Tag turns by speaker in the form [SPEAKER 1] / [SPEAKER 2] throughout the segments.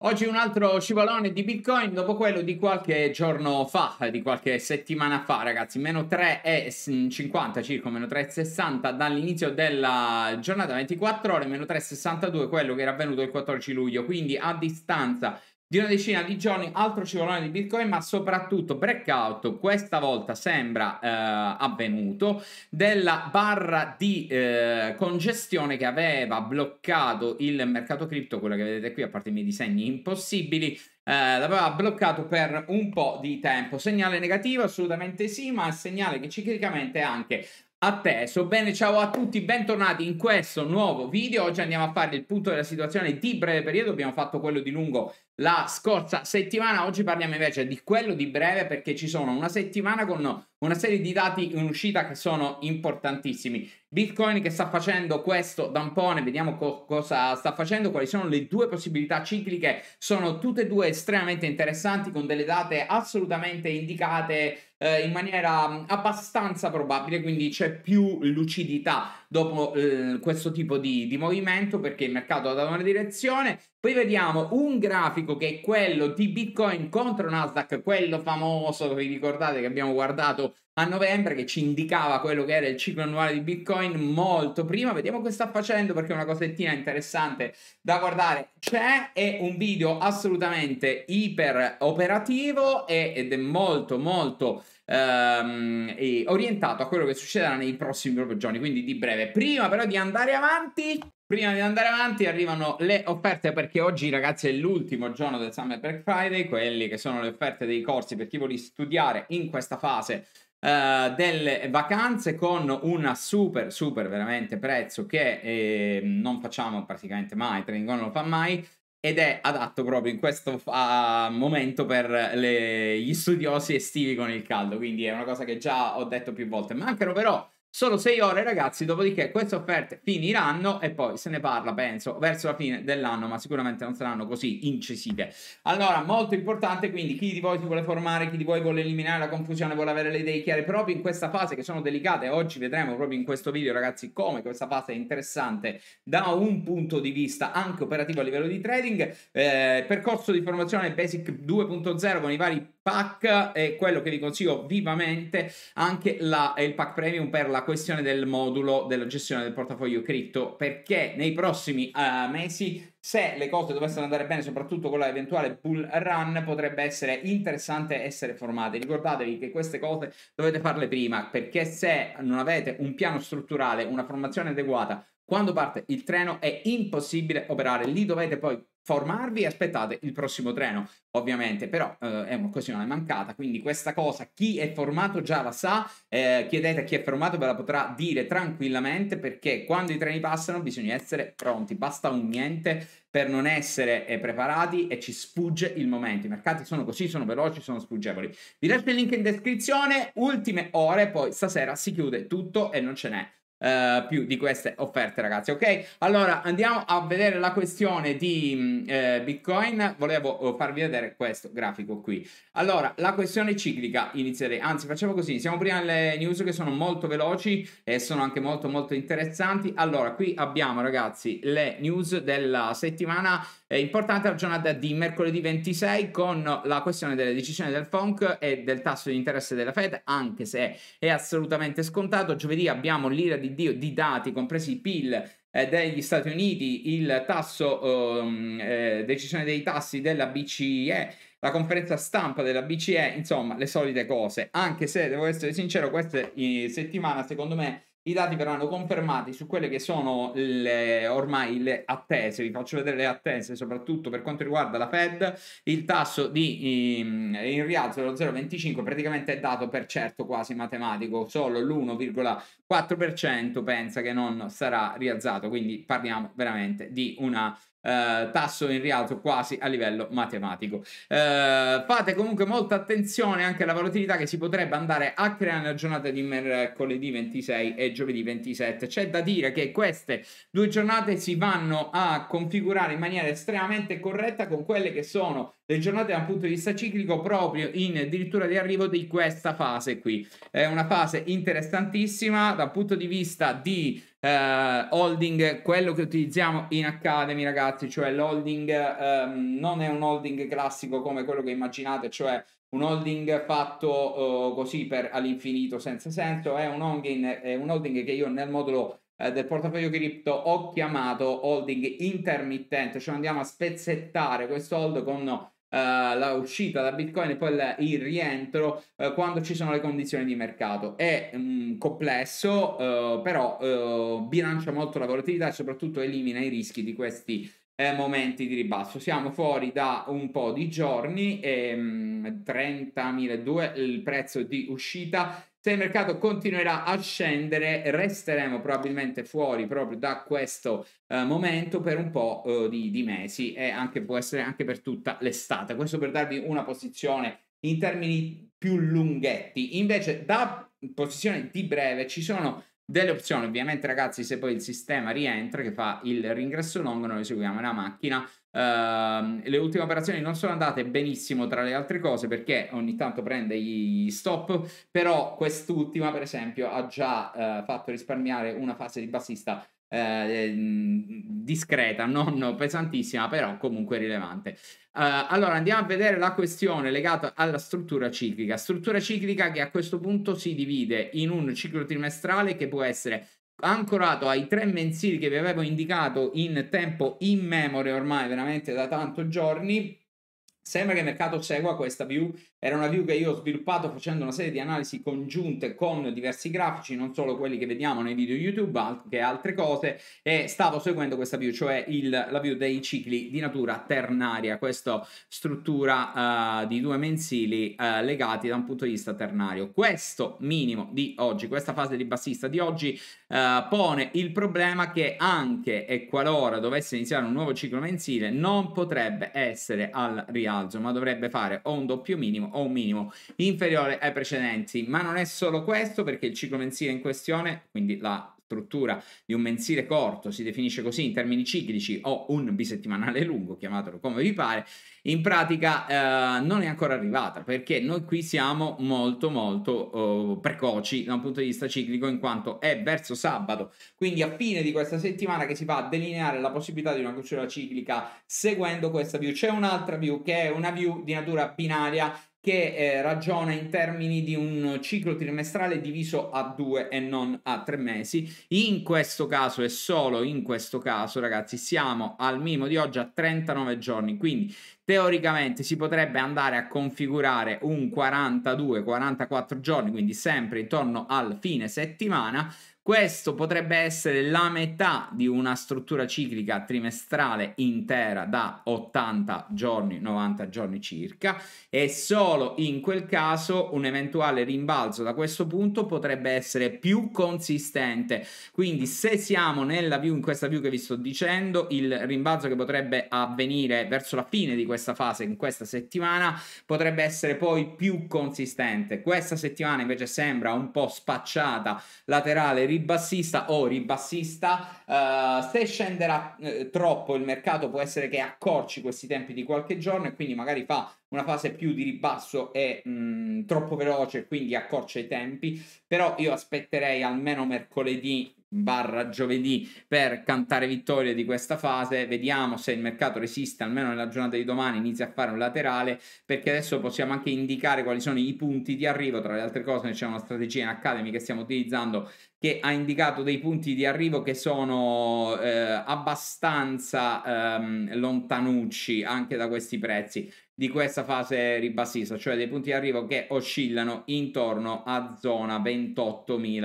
[SPEAKER 1] Oggi un altro scivolone di Bitcoin dopo quello di qualche giorno fa, eh, di qualche settimana fa, ragazzi, meno 3,50 circa, meno 3,60 dall'inizio della giornata 24 ore, meno 3,62 quello che era avvenuto il 14 luglio, quindi a distanza di una decina di giorni, altro civolone di Bitcoin, ma soprattutto breakout, questa volta sembra eh, avvenuto, della barra di eh, congestione che aveva bloccato il mercato cripto, quella che vedete qui a parte i miei disegni impossibili, eh, l'aveva bloccato per un po' di tempo. Segnale negativo? Assolutamente sì, ma segnale che ciclicamente è anche atteso. Bene, ciao a tutti, bentornati in questo nuovo video. Oggi andiamo a fare il punto della situazione di breve periodo, abbiamo fatto quello di lungo la scorsa settimana. Oggi parliamo invece di quello di breve perché ci sono una settimana con una serie di dati in uscita che sono importantissimi. Bitcoin che sta facendo questo dampone, vediamo co- cosa sta facendo, quali sono le due possibilità cicliche, sono tutte e due estremamente interessanti con delle date assolutamente indicate eh, in maniera mm, abbastanza probabile, quindi c'è più lucidità dopo eh, questo tipo di, di movimento perché il mercato ha dato una direzione, poi vediamo un grafico che è quello di Bitcoin contro Nasdaq, quello famoso, vi ricordate che abbiamo guardato a novembre, che ci indicava quello che era il ciclo annuale di Bitcoin molto prima. Vediamo che sta facendo perché è una cosettina interessante da guardare. C'è, è un video assolutamente iper operativo ed è molto molto ehm, orientato a quello che succederà nei prossimi proprio giorni, quindi di breve. Prima però di andare avanti Prima di andare avanti arrivano le offerte perché oggi ragazzi è l'ultimo giorno del Summer Black Friday, quelli che sono le offerte dei corsi per chi vuole studiare in questa fase eh, delle vacanze con una super super veramente prezzo che eh, non facciamo praticamente mai, Training non lo fa mai ed è adatto proprio in questo uh, momento per le, gli studiosi estivi con il caldo, quindi è una cosa che già ho detto più volte, mancano però Solo 6 ore ragazzi, dopodiché queste offerte finiranno e poi se ne parla, penso, verso la fine dell'anno, ma sicuramente non saranno così incisive. Allora, molto importante, quindi chi di voi si vuole formare, chi di voi vuole eliminare la confusione, vuole avere le idee chiare proprio in questa fase che sono delicate, oggi vedremo proprio in questo video ragazzi come questa fase è interessante da un punto di vista anche operativo a livello di trading, eh, percorso di formazione Basic 2.0 con i vari pack e quello che vi consiglio vivamente anche la, il pack premium per la questione del modulo della gestione del portafoglio cripto perché nei prossimi uh, mesi se le cose dovessero andare bene, soprattutto con l'eventuale bull run, potrebbe essere interessante essere formate. Ricordatevi che queste cose dovete farle prima, perché se non avete un piano strutturale, una formazione adeguata, quando parte il treno è impossibile operare, lì dovete poi formarvi e aspettate il prossimo treno, ovviamente, però eh, è un'occasione mancata, quindi questa cosa chi è formato già la sa, eh, chiedete a chi è formato ve la potrà dire tranquillamente perché quando i treni passano bisogna essere pronti, basta un niente per non essere eh, preparati e ci sfugge il momento, i mercati sono così, sono veloci, sono sfuggevoli. Vi lascio il link in descrizione, ultime ore, poi stasera si chiude tutto e non ce n'è eh, più di queste offerte ragazzi ok allora andiamo a vedere la questione di mm, eh, bitcoin volevo oh, farvi vedere questo grafico qui allora la questione ciclica inizierei anzi facciamo così siamo prima alle news che sono molto veloci e sono anche molto molto interessanti allora qui abbiamo ragazzi le news della settimana è importante la giornata di mercoledì 26 con la questione delle decisioni del FONC e del tasso di interesse della Fed, anche se è assolutamente scontato. Giovedì abbiamo l'ira di Dio di dati, compresi i PIL eh, degli Stati Uniti, il tasso, ehm, eh, decisione dei tassi della BCE, la conferenza stampa della BCE, insomma, le solite cose. Anche se devo essere sincero, questa eh, settimana, secondo me, i dati verranno confermati su quelle che sono le, ormai le attese. Vi faccio vedere le attese, soprattutto per quanto riguarda la Fed. Il tasso di in, ehm, in rialzo dello 0,25 praticamente è dato per certo quasi matematico, solo l'1,4% pensa che non sarà rialzato, quindi parliamo veramente di una eh, tasso in rialzo quasi a livello matematico. Eh, fate comunque molta attenzione anche alla volatilità che si potrebbe andare a creare nella giornata di mercoledì 26 e giovedì 27. C'è da dire che queste due giornate si vanno a configurare in maniera estremamente corretta con quelle che sono le giornate dal punto di vista ciclico proprio in addirittura di arrivo di questa fase qui. È una fase interessantissima dal punto di vista di eh, holding, quello che utilizziamo in Academy ragazzi, cioè l'holding ehm, non è un holding classico come quello che immaginate, cioè un holding fatto eh, così per all'infinito senza senso, è un holding, è un holding che io nel modulo eh, del portafoglio cripto ho chiamato holding intermittente, cioè andiamo a spezzettare questo hold con Uh, la uscita da Bitcoin e poi la, il rientro uh, quando ci sono le condizioni di mercato. È um, complesso, uh, però bilancia molto la volatilità e soprattutto elimina i rischi di questi eh, momenti di ribasso. Siamo fuori da un po' di giorni, e, um, 30.002 il prezzo di uscita se il mercato continuerà a scendere resteremo probabilmente fuori proprio da questo eh, momento per un po' eh, di, di, mesi e anche può essere anche per tutta l'estate. Questo per darvi una posizione in termini più lunghetti. Invece da posizione di breve ci sono delle opzioni, ovviamente ragazzi se poi il sistema rientra che fa il ringresso lungo noi seguiamo la macchina Ehm, le ultime operazioni non sono andate benissimo tra le altre cose perché ogni tanto prende gli stop, però quest'ultima per esempio ha già uh, fatto risparmiare una fase di bassista eh, ehm, discreta, non pesantissima, però comunque rilevante. Eh, allora andiamo a vedere la questione legata alla struttura ciclica. Struttura ciclica che a questo punto si divide in un ciclo trimestrale che può essere ancorato ai tre mensili che vi avevo indicato in tempo in memoria ormai veramente da tanto giorni Sembra che il mercato segua questa view, era una view che io ho sviluppato facendo una serie di analisi congiunte con diversi grafici, non solo quelli che vediamo nei video YouTube, anche altre cose, e stavo seguendo questa view, cioè il, la view dei cicli di natura ternaria, questa struttura uh, di due mensili uh, legati da un punto di vista ternario. Questo minimo di oggi, questa fase di bassista di oggi, uh, pone il problema che anche e qualora dovesse iniziare un nuovo ciclo mensile non potrebbe essere al rialzo balzo, ma dovrebbe fare o un doppio minimo o un minimo inferiore ai precedenti. Ma non è solo questo, perché il ciclo mensile in questione, quindi la struttura di un mensile corto si definisce così in termini ciclici o un bisettimanale lungo, chiamatelo come vi pare, in pratica eh, non è ancora arrivata perché noi qui siamo molto molto eh, precoci da un punto di vista ciclico in quanto è verso sabato, quindi a fine di questa settimana che si va a delineare la possibilità di una cucciola ciclica seguendo questa view. C'è un'altra view che è una view di natura binaria che eh, ragiona in termini di un ciclo trimestrale diviso a due e non a tre mesi. In questo caso e solo in questo caso, ragazzi, siamo al minimo di oggi a 39 giorni, quindi teoricamente si potrebbe andare a configurare un 42-44 giorni, quindi sempre intorno al fine settimana, questo potrebbe essere la metà di una struttura ciclica trimestrale intera da 80 giorni, 90 giorni circa e solo in quel caso un eventuale rimbalzo da questo punto potrebbe essere più consistente. Quindi se siamo nella view, in questa view che vi sto dicendo, il rimbalzo che potrebbe avvenire verso la fine di questa fase, in questa settimana, potrebbe essere poi più consistente. Questa settimana invece sembra un po' spacciata laterale ribassista o ribassista, uh, se scenderà uh, troppo il mercato può essere che accorci questi tempi di qualche giorno e quindi magari fa una fase più di ribasso e mh, mm, troppo veloce, quindi accorcia i tempi, però io aspetterei almeno mercoledì barra giovedì per cantare vittorie di questa fase vediamo se il mercato resiste almeno nella giornata di domani inizia a fare un laterale perché adesso possiamo anche indicare quali sono i punti di arrivo tra le altre cose c'è una strategia in Academy che stiamo utilizzando che ha indicato dei punti di arrivo che sono eh, abbastanza ehm, lontanucci anche da questi prezzi di questa fase ribassista, cioè dei punti di arrivo che oscillano intorno a zona 28.000,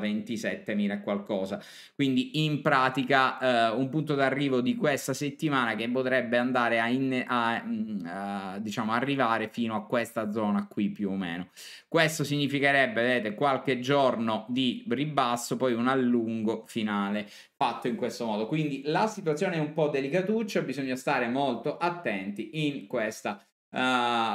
[SPEAKER 1] 27.000 e qualcosa. Quindi in pratica eh, un punto d'arrivo di questa settimana che potrebbe andare a, in, a, mm, a, diciamo arrivare fino a questa zona qui più o meno. Questo significherebbe, vedete, qualche giorno di ribasso passo poi un allungo finale fatto in questo modo. Quindi la situazione è un po' delicatuccia, bisogna stare molto attenti in questa uh,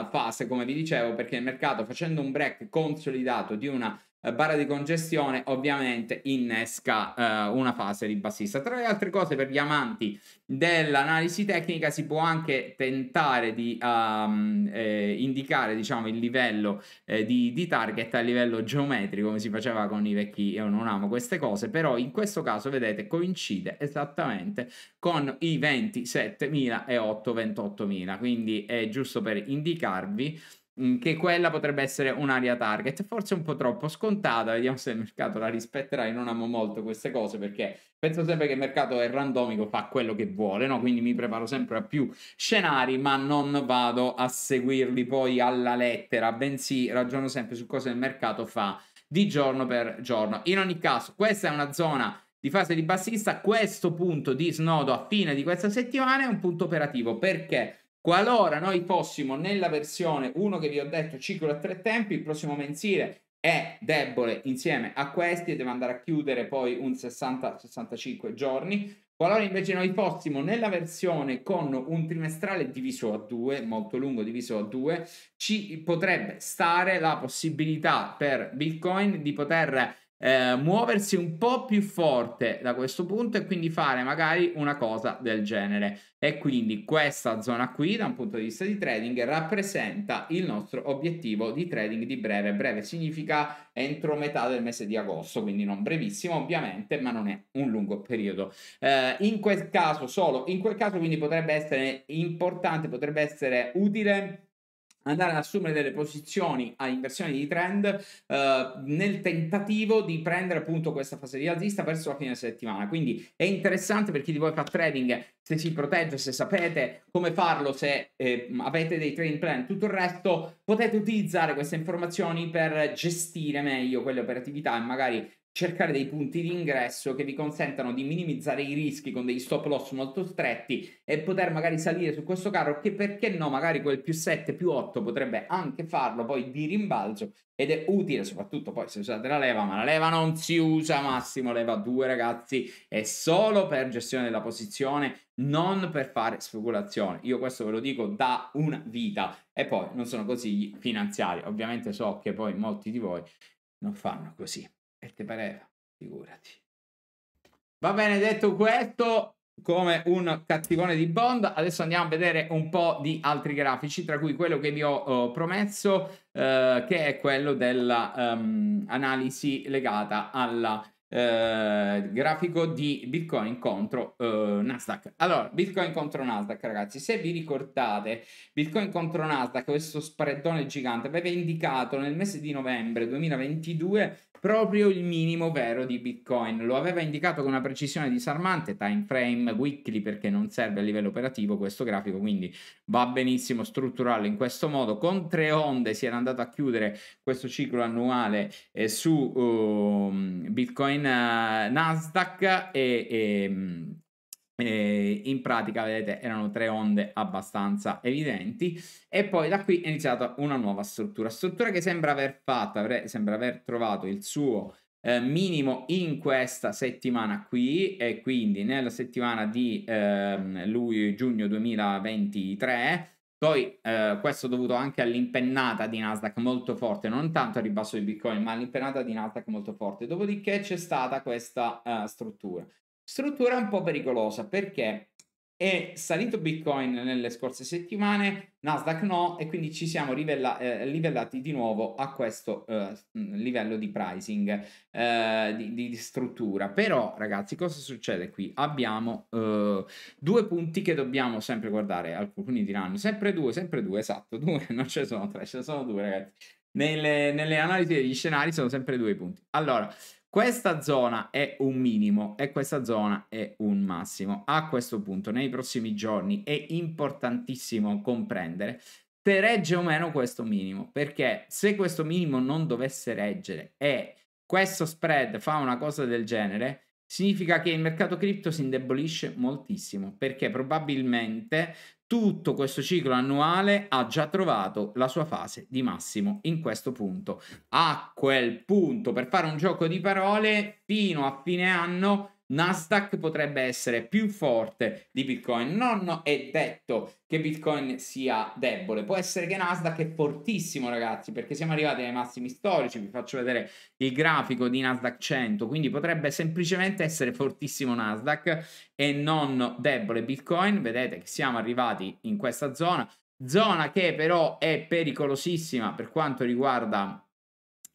[SPEAKER 1] fase, come vi dicevo, perché il mercato facendo un break consolidato di una eh, barra di congestione ovviamente innesca uh, una fase ribassista. Tra le altre cose, per gli amanti dell'analisi tecnica si può anche tentare di um, eh, indicare diciamo, il livello eh, di, di, target a livello geometrico, come si faceva con i vecchi, io non amo queste cose, però in questo caso vedete coincide esattamente con i 27.000 e 8 28.000, quindi è giusto per indicarvi Mm, che quella potrebbe essere un'area target, forse un po' troppo scontata, vediamo se il mercato la rispetterà, io non amo molto queste cose perché penso sempre che il mercato è randomico, fa quello che vuole, no? quindi mi preparo sempre a più scenari, ma non vado a seguirli poi alla lettera, bensì ragiono sempre su cosa il mercato fa di giorno per giorno. In ogni caso, questa è una zona di fase di bassista, questo punto di snodo a fine di questa settimana è un punto operativo perché Qualora noi fossimo nella versione 1 che vi ho detto, ciclo a tre tempi, il prossimo mensile è debole insieme a questi e deve andare a chiudere poi un 60-65 giorni. Qualora invece noi fossimo nella versione con un trimestrale diviso a due, molto lungo diviso a due, ci potrebbe stare la possibilità per Bitcoin di poter eh, muoversi un po' più forte da questo punto e quindi fare magari una cosa del genere. E quindi questa zona qui, da un punto di vista di trading, rappresenta il nostro obiettivo di trading di breve. Breve significa entro metà del mese di agosto, quindi non brevissimo ovviamente, ma non è un lungo periodo. Eh, in quel caso, solo in quel caso, quindi potrebbe essere importante, potrebbe essere utile andare ad assumere delle posizioni a inversione di trend eh, nel tentativo di prendere appunto questa fase di rialzista verso la fine settimana. Quindi è interessante per chi di voi fa trading se si protegge, se sapete come farlo, se eh, avete dei trading plan, tutto il resto, potete utilizzare queste informazioni per gestire meglio quelle operatività e magari cercare dei punti di ingresso che vi consentano di minimizzare i rischi con degli stop loss molto stretti e poter magari salire su questo carro che perché no magari quel più 7 più 8 potrebbe anche farlo poi di rimbalzo ed è utile soprattutto poi se usate la leva ma la leva non si usa massimo leva 2 ragazzi è solo per gestione della posizione non per fare speculazione io questo ve lo dico da una vita e poi non sono consigli finanziari ovviamente so che poi molti di voi non fanno così e te pareva, figurati. Va bene, detto questo, come un cattivone di Bond. Adesso andiamo a vedere un po' di altri grafici, tra cui quello che vi ho oh, promesso, eh, che è quello dell'analisi ehm, um, legata alla eh, grafico di Bitcoin contro eh, Nasdaq. Allora, Bitcoin contro Nasdaq, ragazzi, se vi ricordate, Bitcoin contro Nasdaq, questo spreadone gigante, aveva indicato nel mese di novembre 2022 proprio il minimo vero di Bitcoin. Lo aveva indicato con una precisione disarmante, time frame weekly perché non serve a livello operativo questo grafico, quindi va benissimo strutturarlo in questo modo. Con tre onde si era andato a chiudere questo ciclo annuale eh, su uh, Bitcoin Bitcoin, eh, Nasdaq e, e eh, in pratica, vedete, erano tre onde abbastanza evidenti e poi da qui è iniziata una nuova struttura, struttura che sembra aver fatto, avre, sembra aver trovato il suo eh, minimo in questa settimana qui e quindi nella settimana di eh, luglio-giugno 2023 poi eh, questo è dovuto anche all'impennata di Nasdaq molto forte, non tanto al ribasso di Bitcoin, ma all'impennata di Nasdaq molto forte. Dopodiché c'è stata questa eh, struttura. Struttura un po' pericolosa perché è salito Bitcoin nelle scorse settimane, Nasdaq no, e quindi ci siamo rivela- eh, livellati di nuovo a questo eh, mm, livello di pricing, eh, di, di, struttura. Però ragazzi, cosa succede qui? Abbiamo eh, due punti che dobbiamo sempre guardare, alcuni diranno sempre due, sempre due, esatto, due, non ce ne sono tre, ce ne sono due ragazzi. Nelle, nelle analisi degli scenari sono sempre due punti. Allora, questa zona è un minimo e questa zona è un massimo. A questo punto, nei prossimi giorni, è importantissimo comprendere se regge o meno questo minimo, perché se questo minimo non dovesse reggere e questo spread fa una cosa del genere, significa che il mercato cripto si indebolisce moltissimo perché probabilmente tutto questo ciclo annuale ha già trovato la sua fase di massimo in questo punto. A quel punto, per fare un gioco di parole, fino a fine anno Nasdaq potrebbe essere più forte di Bitcoin. Non è detto che Bitcoin sia debole, può essere che Nasdaq è fortissimo, ragazzi, perché siamo arrivati ai massimi storici. Vi faccio vedere il grafico di Nasdaq 100, quindi potrebbe semplicemente essere fortissimo Nasdaq e non debole Bitcoin. Vedete che siamo arrivati in questa zona, zona che però è pericolosissima per quanto riguarda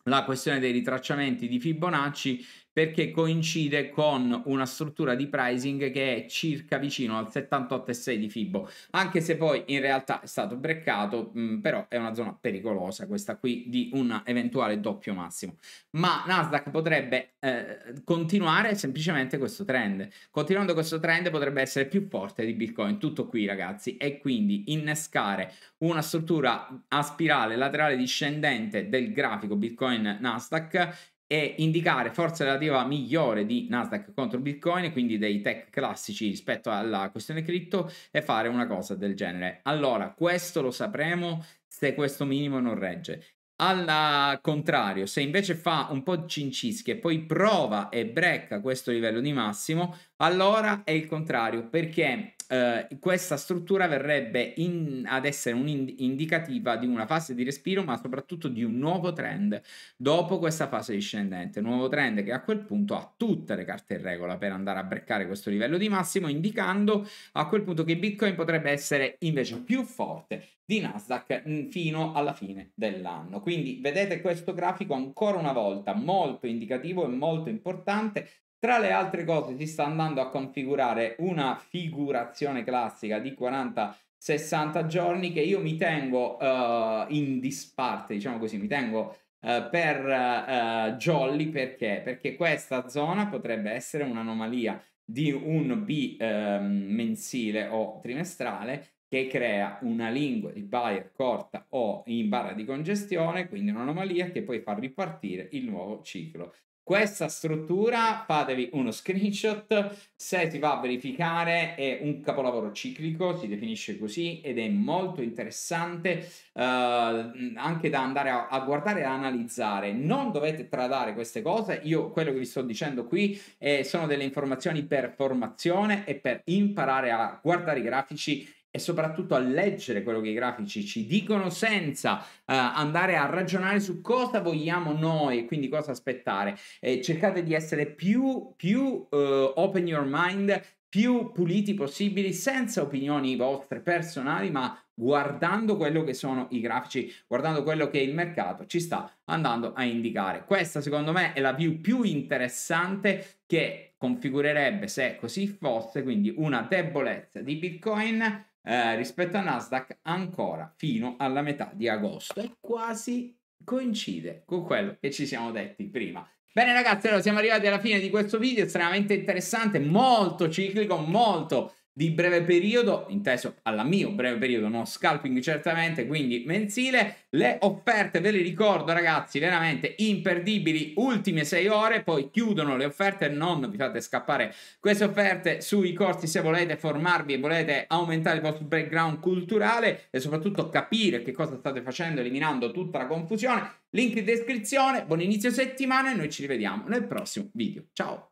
[SPEAKER 1] la questione dei ritracciamenti di Fibonacci perché coincide con una struttura di pricing che è circa vicino al 78,6 di Fibo, anche se poi in realtà è stato breccato, mh, mm, però è una zona pericolosa questa qui di un eventuale doppio massimo. Ma Nasdaq potrebbe eh, continuare semplicemente questo trend. Continuando questo trend potrebbe essere più forte di Bitcoin, tutto qui ragazzi, e quindi innescare una struttura a spirale laterale discendente del grafico Bitcoin Nasdaq e indicare forza relativa migliore di Nasdaq contro Bitcoin, quindi dei tech classici rispetto alla questione cripto e fare una cosa del genere. Allora, questo lo sapremo se questo minimo non regge. Al contrario, se invece fa un po' di cincischi e poi prova e brecca questo livello di massimo, allora è il contrario, perché Uh, questa struttura verrebbe in, ad essere un'indicativa di una fase di respiro, ma soprattutto di un nuovo trend dopo questa fase discendente. Un nuovo trend che a quel punto ha tutte le carte in regola per andare a breccare questo livello di massimo, indicando a quel punto che Bitcoin potrebbe essere invece più forte di Nasdaq mm, fino alla fine dell'anno. Quindi vedete questo grafico ancora una volta molto indicativo e molto importante tra le altre cose si sta andando a configurare una figurazione classica di 40 60 giorni che io mi tengo uh, in disparte, diciamo così, mi tengo uh, per uh, jolly perché? Perché questa zona potrebbe essere un'anomalia di un B ehm, mensile o trimestrale che crea una lingua di buyer corta o in barra di congestione, quindi un'anomalia che poi fa ripartire il nuovo ciclo. Questa struttura fatevi uno screenshot se si va a verificare è un capolavoro ciclico, si definisce così ed è molto interessante eh, anche da andare a, a guardare e analizzare. Non dovete tradare queste cose, io quello che vi sto dicendo qui è, sono delle informazioni per formazione e per imparare a guardare i grafici e soprattutto a leggere quello che i grafici ci dicono senza uh, andare a ragionare su cosa vogliamo noi e quindi cosa aspettare. Eh, cercate di essere più, più uh, open your mind, più puliti possibili, senza opinioni vostre personali, ma guardando quello che sono i grafici, guardando quello che il mercato ci sta andando a indicare. Questa secondo me è la view più interessante che configurerebbe, se così fosse, quindi una debolezza di Bitcoin eh, rispetto a Nasdaq ancora fino alla metà di agosto e quasi coincide con quello che ci siamo detti prima. Bene ragazzi, allora siamo arrivati alla fine di questo video, estremamente interessante, molto ciclico, molto di breve periodo, inteso alla mio breve periodo, non scalping certamente, quindi mensile. Le offerte ve le ricordo ragazzi, veramente imperdibili, ultime 6 ore, poi chiudono le offerte, non vi fate scappare queste offerte sui corsi se volete formarvi e volete aumentare il vostro background culturale e soprattutto capire che cosa state facendo eliminando tutta la confusione. Link in descrizione, buon inizio settimana e noi ci rivediamo nel prossimo video. Ciao!